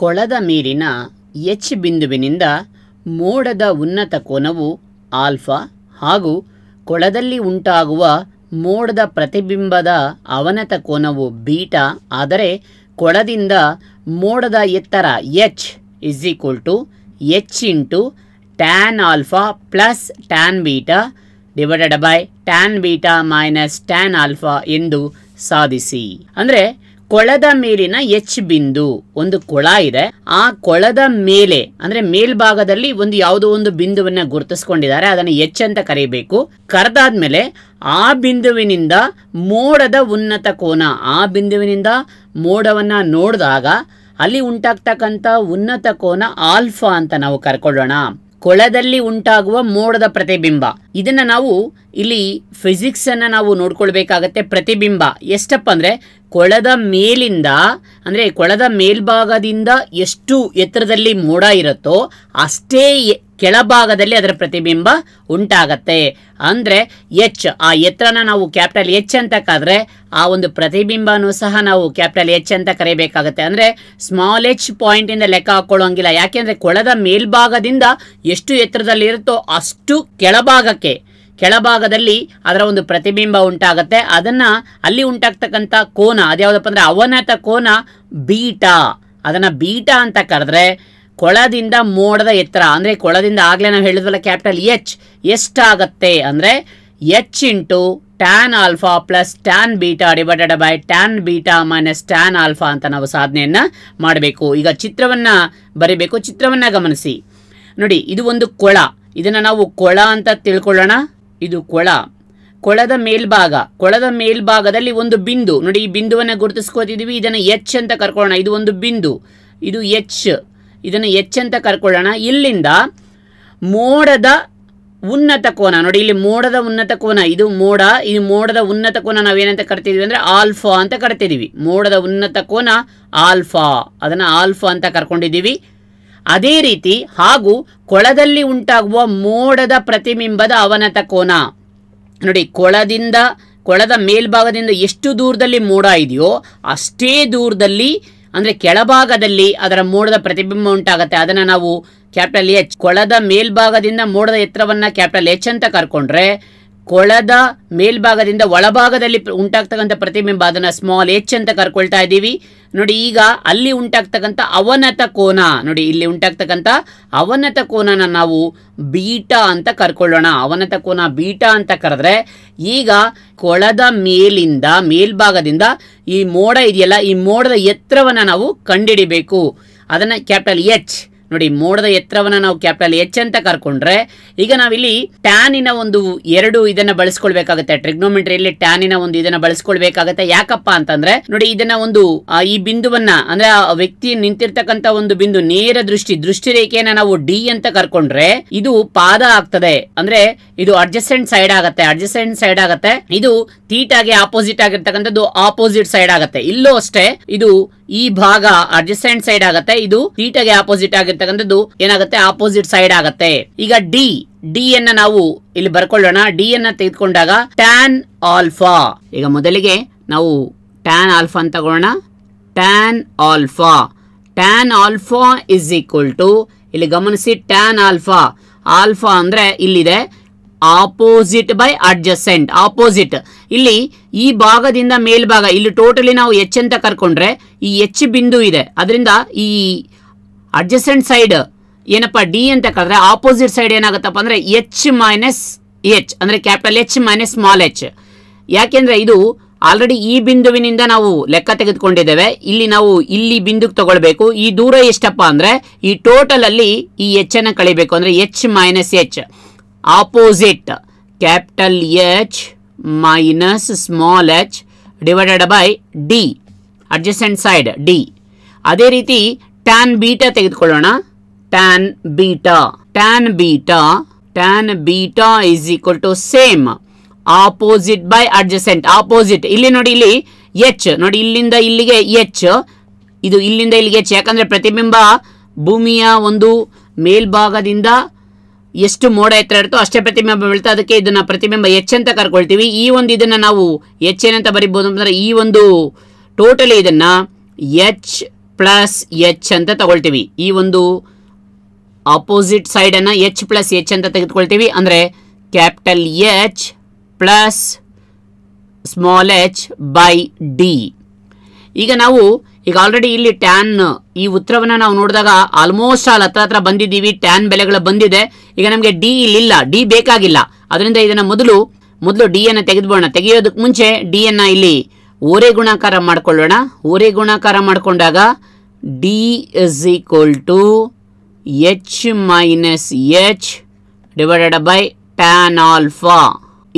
ಕೊಳದ ಮೇಲಿನ ಎಚ್ ಬಿಂದುವಿನಿಂದ ಮೋಡದ ಉನ್ನತ ಕೋನವು ಆಲ್ಫಾ ಹಾಗೂ ಕೊಳದಲ್ಲಿ ಉಂಟಾಗುವ ಮೋಡದ ಪ್ರತಿಬಿಂಬದ ಅವನತ ಕೋನವು ಬೀಟಾ ಆದರೆ ಕೊಳದಿಂದ ಮೋಡದ ಎತ್ತರ H is equal to H into tan alpha plus tan beta divided by tan beta minus tan alpha ಎಂದು ಸಾಧಿಸಿ ಅಂದರೆ ಕೊಳದ ಮೇಲಿನ ಎಚ್ ಬಿಂದು ಒಂದು ಕೊಳ ಇದೆ ಆ ಕೊಳದ ಮೇಲೆ ಅಂದ್ರೆ ಮೇಲ್ಭಾಗದಲ್ಲಿ ಒಂದು ಯಾವುದೋ ಒಂದು ಬಿಂದುವನ್ನ ಗುರುತಿಸ್ಕೊಂಡಿದ್ದಾರೆ ಅದನ್ನ ಎಚ್ ಅಂತ ಕರೀಬೇಕು ಕರೆದಾದ್ಮೇಲೆ ಆ ಬಿಂದುವಿನಿಂದ ಮೋಡದ ಉನ್ನತ ಕೋನ ಆ ಬಿಂದುವಿನಿಂದ ಮೋಡವನ್ನ ನೋಡಿದಾಗ ಅಲ್ಲಿ ಉಂಟಾಗ್ತಕ್ಕಂಥ ಉನ್ನತ ಕೋನ ಆಲ್ಫಾ ಅಂತ ನಾವು ಕರ್ಕೊಳ್ಳೋಣ ಕೊಳದಲ್ಲಿ ಉಂಟಾಗುವ ಮೋಡದ ಪ್ರತಿಬಿಂಬ ಇದನ್ನ ನಾವು ಇಲ್ಲಿ ಫಿಸಿಕ್ಸ್ ಅನ್ನ ನಾವು ನೋಡ್ಕೊಳ್ಬೇಕಾಗತ್ತೆ ಪ್ರತಿಬಿಂಬ ಎಷ್ಟಪ್ಪ ಅಂದ್ರೆ ಕೊಳದ ಮೇಲಿಂದ ಅಂದ್ರೆ ಕೊಳದ ಮೇಲ್ಭಾಗದಿಂದ ಎಷ್ಟು ಎತ್ತರದಲ್ಲಿ ಮೋಡ ಇರುತ್ತೋ ಅಷ್ಟೇ ಕೆಳಭಾಗದಲ್ಲಿ ಅದರ ಪ್ರತಿಬಿಂಬ ಉಂಟಾಗತ್ತೆ ಅಂದರೆ ಎಚ್ ಆ ಎತ್ತರನ ನಾವು ಕ್ಯಾಪಿಟಲ್ ಎಚ್ ಅಂತ ಕರೆದ್ರೆ ಆ ಒಂದು ಪ್ರತಿಬಿಂಬನೂ ಸಹ ನಾವು ಕ್ಯಾಪಿಟಲ್ ಎಚ್ ಅಂತ ಕರೀಬೇಕಾಗತ್ತೆ ಅಂದರೆ ಸ್ಮಾಲ್ ಎಚ್ ಪಾಯಿಂಟಿಂದ ಲೆಕ್ಕ ಹಾಕೊಳ್ಳೋಂಗಿಲ್ಲ ಯಾಕೆಂದರೆ ಕೊಳದ ಮೇಲ್ಭಾಗದಿಂದ ಎಷ್ಟು ಎತ್ತರದಲ್ಲಿ ಇರುತ್ತೋ ಅಷ್ಟು ಕೆಳಭಾಗಕ್ಕೆ ಕೆಳಭಾಗದಲ್ಲಿ ಅದರ ಒಂದು ಪ್ರತಿಬಿಂಬ ಉಂಟಾಗತ್ತೆ ಅದನ್ನು ಅಲ್ಲಿ ಉಂಟಾಗ್ತಕ್ಕಂಥ ಕೋನ ಅದ್ಯಾವುದಪ್ಪ ಅಂದರೆ ಅವನತ ಕೋನ ಬೀಟಾ ಅದನ್ನು ಬೀಟಾ ಅಂತ ಕರೆದ್ರೆ ಕೊಳದಿಂದ ಮೋಡದ ಎತ್ತರ ಅಂದ್ರೆ ಕೊಳದಿಂದ ಆಗಲೇ ನಾವು ಹೇಳಿದ್ವಲ್ಲ ಕ್ಯಾಪಿಟಲ್ ಎಚ್ ಎಷ್ಟಾಗತ್ತೆ ಅಂದ್ರೆ H into tan alpha plus tan beta divided by tan beta minus tan alpha ಅಂತ ನಾವು ಸಾಧನೆಯನ್ನ ಮಾಡಬೇಕು ಈಗ ಚಿತ್ರವನ್ನ ಬರೀಬೇಕು ಚಿತ್ರವನ್ನ ಗಮನಿಸಿ ನೋಡಿ ಇದು ಒಂದು ಕೊಳ ಇದನ್ನ ನಾವು ಕೊಳ ಅಂತ ತಿಳ್ಕೊಳ್ಳೋಣ ಇದು ಕೊಳ ಕೊಳದ ಮೇಲ್ಭಾಗ ಕೊಳದ ಮೇಲ್ಭಾಗದಲ್ಲಿ ಒಂದು ಬಿಂದು ನೋಡಿ ಈ ಬಿಂದುವನ್ನು ಗುರುತಿಸ್ಕೋತಿದೀವಿ ಇದನ್ನು ಎಚ್ ಅಂತ ಕರ್ಕೊಳ್ಳೋಣ ಇದು ಒಂದು ಬಿಂದು ಇದು ಎಚ್ ಇದನ್ನು ಎಚ್ ಅಂತ ಕರ್ಕೊಳ್ಳೋಣ ಇಲ್ಲಿಂದ ಮೋಡದ ಉನ್ನತ ಕೋನ ನೋಡಿ ಇಲ್ಲಿ ಮೋಡದ ಉನ್ನತ ಕೋನ ಇದು ಮೋಡ ಇದು ಮೋಡದ ಉನ್ನತ ಕೋನ ನಾವೇನಂತ ಕರ್ತಿದೀವಿ ಅಂದರೆ ಆಲ್ಫಾ ಅಂತ ಕರಿತಿದ್ದೀವಿ ಮೋಡದ ಉನ್ನತ ಕೋನ ಆಲ್ಫಾ ಅದನ್ನು ಆಲ್ಫಾ ಅಂತ ಕರ್ಕೊಂಡಿದ್ದೀವಿ ಅದೇ ರೀತಿ ಹಾಗೂ ಕೊಳದಲ್ಲಿ ಉಂಟಾಗುವ ಮೋಡದ ಪ್ರತಿಬಿಂಬದ ಅವನತ ಕೋನ ನೋಡಿ ಕೊಳದಿಂದ ಕೊಳದ ಮೇಲ್ಭಾಗದಿಂದ ಎಷ್ಟು ದೂರದಲ್ಲಿ ಮೋಡ ಇದೆಯೋ ಅಷ್ಟೇ ದೂರದಲ್ಲಿ ಅಂದ್ರೆ ಕೆಳಭಾಗದಲ್ಲಿ ಅದರ ಮೋಡದ ಪ್ರತಿಬಿಂಬ ಉಂಟಾಗುತ್ತೆ ಅದನ್ನ ನಾವು ಕ್ಯಾಪಿಟಲ್ ಎಚ್ ಕೊಳದ ಮೇಲ್ಭಾಗದಿಂದ ಮೋಡದ ಎತ್ತರವನ್ನ ಕ್ಯಾಪಿಟಲ್ ಎಚ್ ಅಂತ ಕರ್ಕೊಂಡ್ರೆ ಕೊಳದ ಮೇಲ್ಭಾಗದಿಂದ ಒಳಭಾಗದಲ್ಲಿ ಉಂಟಾಗ್ತಕ್ಕಂಥ ಪ್ರತಿಬಿಂಬ ಅದನ್ನು ಸ್ಮಾಲ್ ಎಚ್ ಅಂತ ಕರ್ಕೊಳ್ತಾ ಇದ್ದೀವಿ ನೋಡಿ ಈಗ ಅಲ್ಲಿ ಉಂಟಾಗ್ತಕ್ಕಂಥ ಅವನತ ಕೋನ ನೋಡಿ ಇಲ್ಲಿ ಉಂಟಾಗ್ತಕ್ಕಂಥ ಅವನತ ಕೋನನ ನಾವು ಬೀಟಾ ಅಂತ ಕರ್ಕೊಳ್ಳೋಣ ಅವನತ ಕೋನ ಬೀಟಾ ಅಂತ ಕರೆದ್ರೆ ಈಗ ಕೊಳದ ಮೇಲಿಂದ ಮೇಲ್ಭಾಗದಿಂದ ಈ ಮೋಡ ಇದೆಯಲ್ಲ ಈ ಮೋಡದ ಎತ್ತರವನ್ನು ನಾವು ಕಂಡಿಡಿಬೇಕು ಅದನ್ನು ಕ್ಯಾಪಿಟಲ್ ಎಚ್ ನೋಡಿ ಮೋಡದ ಎತ್ತರವನ್ನು ನಾವು ಕ್ಯಾಪಿಟಲ್ ಎಚ್ ಅಂತ ಕರ್ಕೊಂಡ್ರೆ ಈಗ ನಾವಿಲ್ಲಿ ಟ್ಯಾನಿನ ಒಂದು ಎರಡು ಇದನ್ನ ಬಳಸ್ಕೊಳ್ಬೇಕಾಗತ್ತೆ ಇಲ್ಲಿ ಟ್ಯಾನಿನ ಒಂದು ಇದನ್ನ ಬಳಸ್ಕೊಳ್ಬೇಕಾಗತ್ತೆ ಯಾಕಪ್ಪ ಅಂತಂದ್ರೆ ನೋಡಿ ಇದನ್ನ ಒಂದು ಈ ಬಿಂದುವನ್ನ ಅಂದ್ರೆ ಆ ವ್ಯಕ್ತಿ ನಿಂತಿರ್ತಕ್ಕಂತ ಒಂದು ಬಿಂದು ನೇರ ದೃಷ್ಟಿ ದೃಷ್ಟಿ ರೇಖೆಯನ್ನ ನಾವು ಡಿ ಅಂತ ಕರ್ಕೊಂಡ್ರೆ ಇದು ಪಾದ ಆಗ್ತದೆ ಅಂದ್ರೆ ಇದು ಅಡ್ಜಸ್ಟೆಂಟ್ ಸೈಡ್ ಆಗತ್ತೆ ಅಡ್ಜಸ್ಟೆಂಟ್ ಸೈಡ್ ಆಗತ್ತೆ ಇದು ತೀಟಾಗೆ ಆಪೋಸಿಟ್ ಆಗಿರ್ತಕ್ಕಂಥದ್ದು ಆಪೋಸಿಟ್ ಸೈಡ್ ಆಗತ್ತೆ ಇಲ್ಲೂ ಅಷ್ಟೇ ಇದು ಈ ಭಾಗ ಅಡ್ಜಸ್ಟೆಂಟ್ ಸೈಡ್ ಆಗುತ್ತೆ ಇದು ತೀಟಗೆ ಆಪೋಸಿಟ್ ಆಗಿರ್ತಕ್ಕಂಥದ್ದು ಏನಾಗುತ್ತೆ ಆಪೋಸಿಟ್ ಸೈಡ್ ಆಗತ್ತೆ ಈಗ ಡಿ ಡಿ ಅನ್ನ ನಾವು ಇಲ್ಲಿ ಬರ್ಕೊಳ್ಳೋಣ ಡಿ ಅನ್ನ ತೆಗೆದುಕೊಂಡಾಗ ಟ್ಯಾನ್ ಆಲ್ಫಾ ಈಗ ಮೊದಲಿಗೆ ನಾವು ಟ್ಯಾನ್ ಆಲ್ಫಾ ಅಂತ tan alpha tan alpha is equal to ಇಲ್ಲಿ ಗಮನಿಸಿ ಟ್ಯಾನ್ ಆಲ್ಫಾ ಆಲ್ಫಾ ಅಂದ್ರೆ ಇಲ್ಲಿದೆ ಆಪೋಸಿಟ್ ಬೈ ಅಡ್ಜಸೆಂಟ್ ಆಪೋಸಿಟ್ ಇಲ್ಲಿ ಈ ಭಾಗದಿಂದ ಮೇಲ್ಭಾಗ ಇಲ್ಲಿ ಟೋಟಲಿ ನಾವು ಎಚ್ ಅಂತ ಕರ್ಕೊಂಡ್ರೆ ಈ ಎಚ್ ಬಿಂದು ಇದೆ ಅದರಿಂದ ಈ ಅಡ್ಜಸೆಂಟ್ ಸೈಡ್ ಏನಪ್ಪ ಡಿ ಅಂತ ಕರೆದ್ರೆ ಆಪೋಸಿಟ್ ಸೈಡ್ ಏನಾಗುತ್ತಪ್ಪ ಅಂದ್ರೆ ಎಚ್ ಮೈನಸ್ ಎಚ್ ಅಂದ್ರೆ capital H minus small H ಯಾಕೆಂದ್ರೆ ಇದು ಆಲ್ರೆಡಿ ಈ ಬಿಂದುವಿನಿಂದ ನಾವು ಲೆಕ್ಕ ತೆಗೆದುಕೊಂಡಿದ್ದೇವೆ ಇಲ್ಲಿ ನಾವು ಇಲ್ಲಿ ಬಿಂದುಗೆ ತಗೊಳ್ಬೇಕು ಈ ದೂರ ಎಷ್ಟಪ್ಪ ಅಂದ್ರೆ ಈ ಟೋಟಲ್ ಅಲ್ಲಿ ಈ ಎಚ್ ಅನ್ನ ಕಳಿಬೇಕು ಅಂದ್ರೆ H minus H opposite capital H minus small H divided by D adjacent side D ಅದೇ ರೀತಿ ಟ್ಯಾನ್ ಬೀಟಾ ತೆಗೆದುಕೊಳ್ಳೋಣ tan beta tan beta tan beta is equal to same opposite by adjacent opposite ಇಲ್ಲಿ ನೋಡಿ ಇಲ್ಲಿ H ನೋಡಿ ಇಲ್ಲಿಂದ ಇಲ್ಲಿಗೆ H ಇದು ಇಲ್ಲಿಂದ ಇಲ್ಲಿಗೆ ಎಚ್ ಯಾಕಂದ್ರೆ ಪ್ರತಿಬಿಂಬ ಭೂಮಿಯ ಒಂದು ಮೇಲ್ಭಾಗದಿಂದ ಎಷ್ಟು ಮೋಡ ಎತ್ತರ ಇರುತ್ತೋ ಅಷ್ಟೇ ಪ್ರತಿಬಿಂಬ ಬೀಳ್ತಾ ಅದಕ್ಕೆ ಇದನ್ನ ಪ್ರತಿಬಿಂಬ ಎಚ್ ಅಂತ ಕರ್ಕೊಳ್ತೀವಿ ಈ ಒಂದು ಇದನ್ನ ನಾವು ಎಚ್ ಏನಂತ ಬರಿಬೋದು ಅಂತಂದ್ರೆ ಈ ಒಂದು ಟೋಟಲಿ ಇದನ್ನ ಎಚ್ ಪ್ಲಸ್ ಎಚ್ ಅಂತ ತಗೊಳ್ತೀವಿ ಈ ಒಂದು ಅಪೋಸಿಟ್ ಸೈಡನ್ನು ಎಚ್ ಪ್ಲಸ್ ಎಚ್ ಅಂತ ತೆಗೆದುಕೊಳ್ತೀವಿ ಅಂದರೆ capital H plus small H by D ಈಗ ನಾವು ಈಗ ಆಲ್ರೆಡಿ ಇಲ್ಲಿ ಟ್ಯಾನ್ ಈ ಉತ್ತರವನ್ನ ನಾವು ನೋಡಿದಾಗ ಆಲ್ಮೋಸ್ಟ್ ಆಲ್ ಹತ್ರ ಹತ್ರ ಬಂದಿದ್ದೀವಿ ಟ್ಯಾನ್ ಬೆಲೆಗಳು ಬಂದಿದೆ ಈಗ ನಮಗೆ ಡಿ ಇಲ್ಲಿಲ್ಲ ಡಿ ಬೇಕಾಗಿಲ್ಲ ಅದರಿಂದ ಇದನ್ನ ಮೊದಲು ಮೊದಲು ಡಿ ಅನ್ನ ತೆಗೆದುಬೋಣ ತೆಗೆಯೋದಕ್ಕೆ ಮುಂಚೆ ಡಿ ಅನ್ನ ಇಲ್ಲಿ ಓರೆ ಗುಣಾಕಾರ ಮಾಡಿಕೊಳ್ಳೋಣ ಓರೆ ಗುಣಾಕಾರ ಮಾಡಿಕೊಂಡಾಗ D is equal to H minus H divided by tan alpha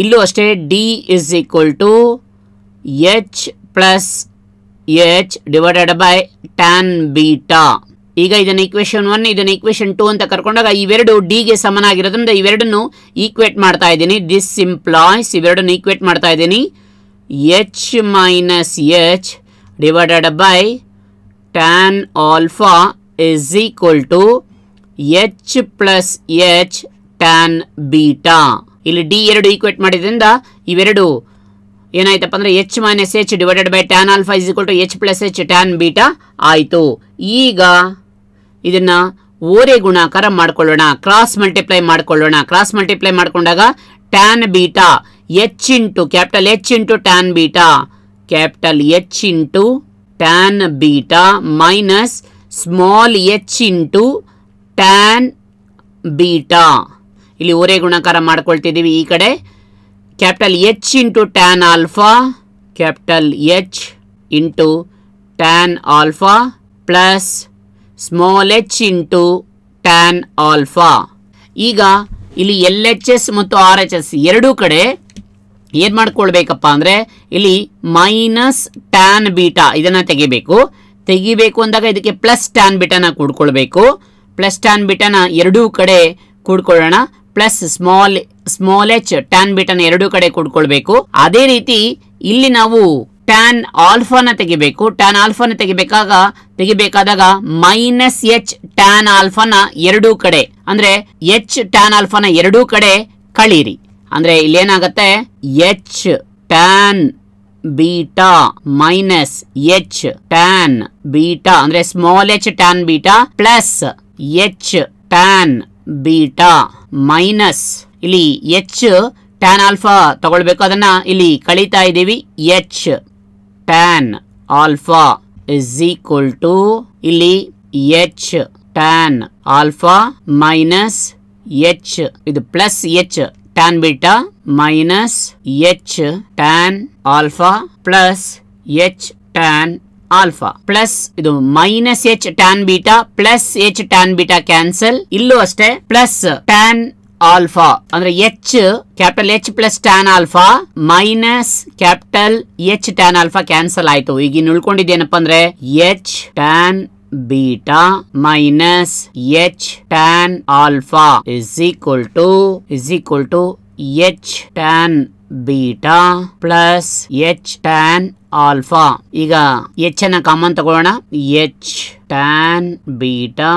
ಇಲ್ಲೂ ಅಷ್ಟೇ D is equal to H plus H divided by tan beta ಈಗ ಇದನ್ನು ಈಕ್ವೇಶನ್ ಒನ್ ಇದನ್ನ ಈಕ್ವೇಶನ್ ಟು ಅಂತ ಕರ್ಕೊಂಡಾಗ ಇವೆರಡು ಡಿಗೆ ಸಮನಾಗಿರೋದ್ರಿಂದ ಇವೆರಡನ್ನು ಈಕ್ವೇಟ್ ಮಾಡ್ತಾ ಇದ್ದೀನಿ ದಿಸ್ ಇಂಪ್ಲಾಯ್ಸ್ ಇವೆರಡನ್ನು ಈಕ್ವೇಟ್ ಮಾಡ್ತಾ ಇದ್ದೀನಿ H minus H divided by tan alpha is equal to H plus H tan beta ಇಲ್ಲಿ ಡಿ ಎರಡು ಈಕ್ವೇಟ್ ಮಾಡಿದ್ರಿಂದ ಇವೆರಡು ಏನಾಯ್ತಪ್ಪ ಅಂದ್ರೆ H minus H divided by tan alpha is equal to H plus H tan beta ಆಯಿತು ಈಗ ಇದನ್ನ ಓರೆ ಗುಣಾಕಾರ ಮಾಡ್ಕೊಳ್ಳೋಣ ಕ್ರಾಸ್ ಮಲ್ಟಿಪ್ಲೈ ಮಾಡ್ಕೊಳ್ಳೋಣ ಕ್ರಾಸ್ ಮಲ್ಟಿಪ್ಲೈ ಮಾಡ್ಕೊಂಡಾಗ tan beta H into capital H into tan beta capital H into tan beta minus small H into tan beta ಇಲ್ಲಿ ಓರೆ ಗುಣಾಕಾರ ಮಾಡ್ಕೊಳ್ತಿದ್ದೀವಿ ಈ ಕಡೆ capital H into tan alpha capital H into tan alpha plus small H into tan alpha ಈಗ ಇಲ್ಲಿ L H S ಮತ್ತು R H S ಎರಡೂ ಕಡೆ ಏನು ಮಾಡ್ಕೊಳ್ಬೇಕಪ್ಪ ಅಂದರೆ ಇಲ್ಲಿ ಮೈನಸ್ ಟ್ಯಾನ್ ಬೀಟಾ ಇದನ್ನು ತೆಗಿಬೇಕು ತೆಗಿಬೇಕು ಅಂದಾಗ ಇದಕ್ಕೆ ಪ್ಲಸ್ ಟ್ಯಾನ್ ಬೀಟಾನ ಕೂಡ್ಕೊಳ್ಬೇಕು ಪ್ಲಸ್ ಟ್ಯಾನ್ ಬೀಟಾನ ಎರಡೂ ಕಡೆ ಕೂಡ್ಕೊಳ್ಳೋಣ plus small small H tan ಬೀಟನ್ ಎರಡು ಎರಡೂ ಕಡೆ ಕೂಡ್ಕೊಳ್ಬೇಕು ಅದೇ ರೀತಿ ಇಲ್ಲಿ ನಾವು ಟ್ಯಾನ್ ಆಲ್ಫಾನ ತೆಗಿಬೇಕು ಟ್ಯಾನ್ ಆಲ್ಫಾನ ತೆಗಿಬೇಕಾಗ ತೆಗಿಬೇಕಾದಾಗ ಮೈನಸ್ ಎಚ್ ಟ್ಯಾನ್ ಆಲ್ಫಾನ ಎರಡೂ ಕಡೆ ಅಂದ್ರೆ ಎಚ್ ಟ್ಯಾನ್ ಆಲ್ಫಾನ ಎರಡೂ ಕಡೆ ಕಳೀರಿ ಅಂದ್ರೆ ಇಲ್ಲಿ ಏನಾಗತ್ತೆ H tan beta minus H tan beta ಅಂದ್ರೆ small H tan beta plus H tan beta minus ಇಲ್ಲಿ ಎಚ್ ಟ್ಯಾನ್ ಆಲ್ಫಾ ತಗೊಳ್ಬೇಕು ಅದನ್ನ ಇಲ್ಲಿ ಕಳೀತಾ ಇದ್ದೀವಿ H tan alpha is equal to ಇಲ್ಲಿ H tan alpha minus H ಇದು plus H tan beta minus H tan alpha plus H tan alpha plus ಇದು minus H tan beta plus H tan beta cancel ಇಲ್ಲೂ ಅಷ್ಟೇ plus tan alpha ಅಂದ್ರೆ H capital H plus tan alpha minus capital H tan alpha cancel ಆಯ್ತು ಈಗ ಇನ್ನು ಉಳ್ಕೊಂಡಿದ್ದೇನಪ್ಪ ಅಂದ್ರೆ H tan beta minus H tan alpha is equal to is equal to H tan beta plus H tan alpha ಈಗ H ಅನ್ನ common ತಗೊಳ್ಳೋಣ H tan beta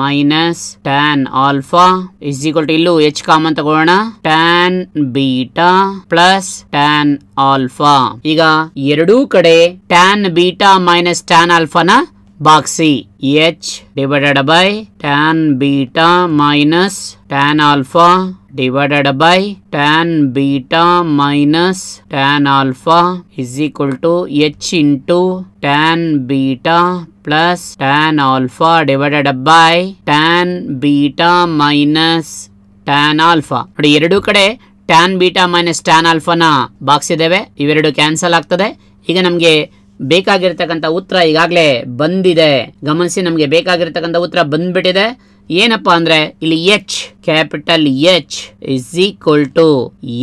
minus tan alpha is equal to ಇಲ್ಲೂ H common ತಗೊಳ್ಳೋಣ tan beta plus tan alpha ಈಗ ಎರಡೂ ಕಡೆ tan beta minus tan ಆಲ್ಫಾನ boxy H divided by tan beta minus tan alpha divided by tan beta minus tan alpha is equal to h into tan beta plus tan alpha divided by tan beta minus tan alpha ನೋಡಿ ಎರಡು ಕಡೆ beta minus tan alpha ನ box ಇದಾವೆ ಇವೆರಡು cancel ಆಗ್ತದೆ ಈಗ ನಮಗೆ ಬೇಕಾಗಿರ್ತಕ್ಕಂಥ ಉತ್ತರ ಈಗಾಗಲೇ ಬಂದಿದೆ ಗಮನಿಸಿ ನಮಗೆ ಬೇಕಾಗಿರ್ತಕ್ಕಂಥ ಉತ್ತರ ಬಂದ್ಬಿಟ್ಟಿದೆ ಏನಪ್ಪ ಅಂದ್ರೆ ಇಲ್ಲಿ H capital H is equal to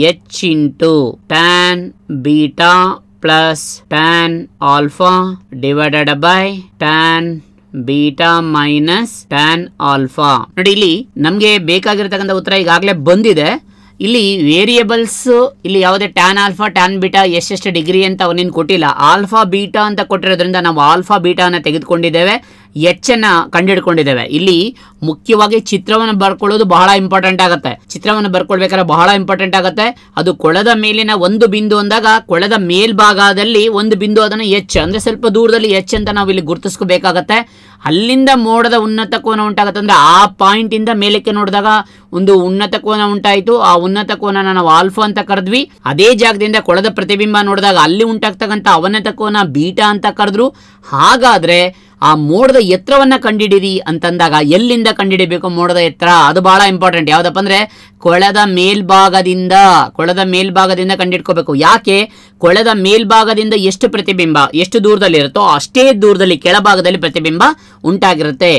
H into tan beta plus tan alpha divided by tan beta minus tan alpha ನೋಡಿ ಇಲ್ಲಿ ನಮ್ಗೆ ಬೇಕಾಗಿರ್ತಕ್ಕಂಥ ಉತ್ತರ ಈಗಾಗಲೇ ಬಂದಿದೆ ಇಲ್ಲಿ ವೇರಿಯೇಬಲ್ಸ್ ಇಲ್ಲಿ ಯಾವುದೇ ಟ್ಯಾನ್ ಆಲ್ಫಾ ಟ್ಯಾನ್ ಬೀಟಾ ಎಷ್ಟೆಷ್ಟು ಡಿಗ್ರಿ ಅಂತ ಅವನೇನು ಕೊಟ್ಟಿಲ್ಲ ಆಲ್ಫಾ ಬೀಟಾ ಅಂತ ಕೊಟ್ಟಿರೋದ್ರಿಂದ ನಾವು ಆಲ್ಫಾ ಅನ್ನ ತೆಗೆದುಕೊಂಡಿದ್ದೇವೆ ಹೆಚ್ಚನ್ನ ಕಂಡಿಡ್ಕೊಂಡಿದ್ದೇವೆ ಇಲ್ಲಿ ಮುಖ್ಯವಾಗಿ ಚಿತ್ರವನ್ನು ಬರ್ಕೊಳ್ಳೋದು ಬಹಳ ಇಂಪಾರ್ಟೆಂಟ್ ಆಗುತ್ತೆ ಚಿತ್ರವನ್ನು ಬರ್ಕೊಳ್ಬೇಕಾದ್ರೆ ಬಹಳ ಇಂಪಾರ್ಟೆಂಟ್ ಆಗುತ್ತೆ ಅದು ಕೊಳದ ಮೇಲಿನ ಒಂದು ಬಿಂದು ಅಂದಾಗ ಕೊಳದ ಮೇಲ್ಭಾಗದಲ್ಲಿ ಒಂದು ಬಿಂದು ಅದನ್ನು ಎಚ್ ಅಂದ್ರೆ ಸ್ವಲ್ಪ ದೂರದಲ್ಲಿ ಎಚ್ ಅಂತ ನಾವು ಇಲ್ಲಿ ಗುರುತಿಸ್ಕೋಬೇಕಾಗತ್ತೆ ಅಲ್ಲಿಂದ ಮೋಡದ ಉನ್ನತ ಕೋನ ಉಂಟಾಗತ್ತೆ ಅಂದ್ರೆ ಆ ಇಂದ ಮೇಲಕ್ಕೆ ನೋಡಿದಾಗ ಒಂದು ಉನ್ನತ ಕೋನ ಉಂಟಾಯಿತು ಆ ಉನ್ನತ ಕೋನನ ನಾವು ಆಲ್ಫಾ ಅಂತ ಕರೆದ್ವಿ ಅದೇ ಜಾಗದಿಂದ ಕೊಳದ ಪ್ರತಿಬಿಂಬ ನೋಡಿದಾಗ ಅಲ್ಲಿ ಉಂಟಾಗ್ತಕ್ಕಂಥ ಅವನತ ಕೋನ ಬೀಟಾ ಅಂತ ಕರೆದ್ರು ಹಾಗಾದ್ರೆ ಆ ಮೋಡದ ಎತ್ತರವನ್ನ ಕಂಡಿಡಿರಿ ಅಂತಂದಾಗ ಎಲ್ಲಿಂದ ಕಂಡಿಡಿಬೇಕು ಮೋಡದ ಎತ್ತರ ಅದು ಬಹಳ ಇಂಪಾರ್ಟೆಂಟ್ ಯಾವ್ದಪ್ಪ ಅಂದರೆ ಕೊಳದ ಮೇಲ್ಭಾಗದಿಂದ ಕೊಳದ ಮೇಲ್ಭಾಗದಿಂದ ಕಂಡಿಡ್ಕೋಬೇಕು ಯಾಕೆ ಕೊಳದ ಮೇಲ್ಭಾಗದಿಂದ ಎಷ್ಟು ಪ್ರತಿಬಿಂಬ ಎಷ್ಟು ದೂರದಲ್ಲಿ ಇರುತ್ತೋ ಅಷ್ಟೇ ದೂರದಲ್ಲಿ ಕೆಳಭಾಗದಲ್ಲಿ ಪ್ರತಿಬಿಂಬ ಉಂಟಾಗಿರುತ್ತೆ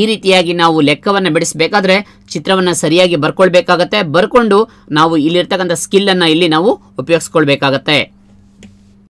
ಈ ರೀತಿಯಾಗಿ ನಾವು ಲೆಕ್ಕವನ್ನು ಬಿಡಿಸಬೇಕಾದ್ರೆ ಚಿತ್ರವನ್ನು ಸರಿಯಾಗಿ ಬರ್ಕೊಳ್ಬೇಕಾಗತ್ತೆ ಬರ್ಕೊಂಡು ನಾವು ಇಲ್ಲಿರ್ತಕ್ಕಂಥ ಸ್ಕಿಲ್ಲನ್ನು ಇಲ್ಲಿ ನಾವು ಉಪಯೋಗಿಸ್ಕೊಳ್ಬೇಕಾಗತ್ತೆ